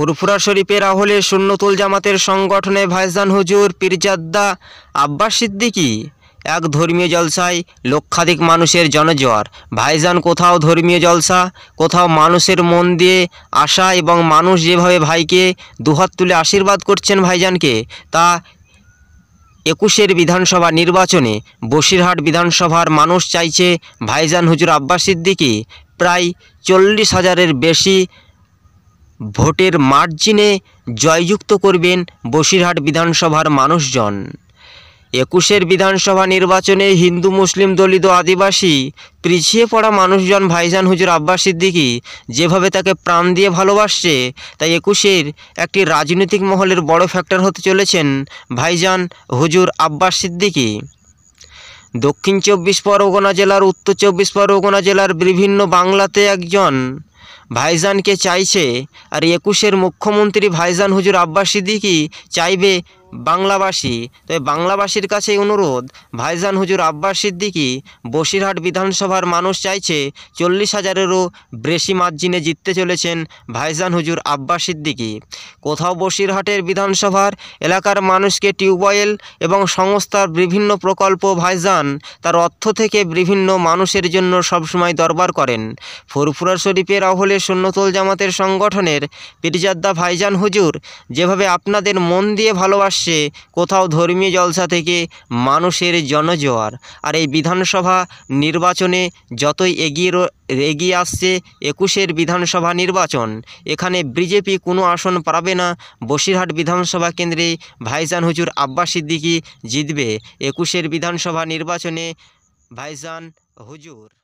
ফুরফুরা শরীফের আহলে শূন্যতুল জামাতের সংগঠনে ভাইজান হুজুর পীরজাদ্দা আব্বাস সিদ্দিকী এক ধর্মীয় জলসায় লক্ষাধিক মানুষের জনজোয়ার ভাইজান কোথাও ধর্মীয় জলসা কোথাও মানুষের মন দিয়ে আশা এবং মানুষ যেভাবে ভাইকে দুহাত তুলে আশীর্বাদ করছেন ভাইজানকে তা একুশের বিধানসভা নির্বাচনে বসিরহাট বিধানসভার মানুষ চাইছে ভাইজান হুজুর আব্বাস সিদ্দিকি প্রায় চল্লিশ হাজারের বেশি ভোটের মার্জিনে জয়যুক্ত করবেন বসিরহাট বিধানসভার মানুষজন একুশের বিধানসভা নির্বাচনে হিন্দু মুসলিম দলিত আদিবাসী পিছিয়ে পড়া মানুষজন ভাইজান হুজুর আব্বাস সিদ্দিকি যেভাবে তাকে প্রাণ দিয়ে ভালোবাসছে তাই একুশের একটি রাজনৈতিক মহলের বড় ফ্যাক্টর হতে চলেছেন ভাইজান হুজুর আব্বাস সিদ্দিকি দক্ষিণ চব্বিশ পরগনা জেলার উত্তর চব্বিশ পরগনা জেলার বিভিন্ন বাংলাতে একজন ভাইজানকে চাইছে আর একুশের মুখ্যমন্ত্রী ভাইজান হুজুর আব্বাস সিদ্দিকি চাইবে বাংলাবাসী তবে বাংলাবাসীর কাছে অনুরোধ ভাইজান হুজুর আব্বাস সিদ্দিকি বসিরহাট বিধানসভার মানুষ চাইছে চল্লিশ হাজারেরও বেশি মার্জিনে জিততে চলেছেন ভাইজান হুজুর আব্বাস সিদ্দিকি কোথাও বসিরহাটের বিধানসভার এলাকার মানুষকে টিউবওয়েল এবং সংস্থার বিভিন্ন প্রকল্প ভাইজান তার অর্থ থেকে বিভিন্ন মানুষের জন্য সবসময় দরবার করেন ফুরফুরা শরীফের আহলে শূন্যতল জামাতের সংগঠনের পিরিজাদ্দা ভাইজান হুজুর যেভাবে আপনাদের মন দিয়ে ভালোবাসে আসছে কোথাও ধর্মীয় জলসা থেকে মানুষের জনজোয়ার আর এই বিধানসভা নির্বাচনে যতই এগিয়ে এগিয়ে আসছে একুশের বিধানসভা নির্বাচন এখানে বিজেপি কোনো আসন পাবে না বসিরহাট বিধানসভা কেন্দ্রে ভাইজান হুজুর আব্বাস সিদ্দিকি জিতবে একুশের বিধানসভা নির্বাচনে ভাইজান হুজুর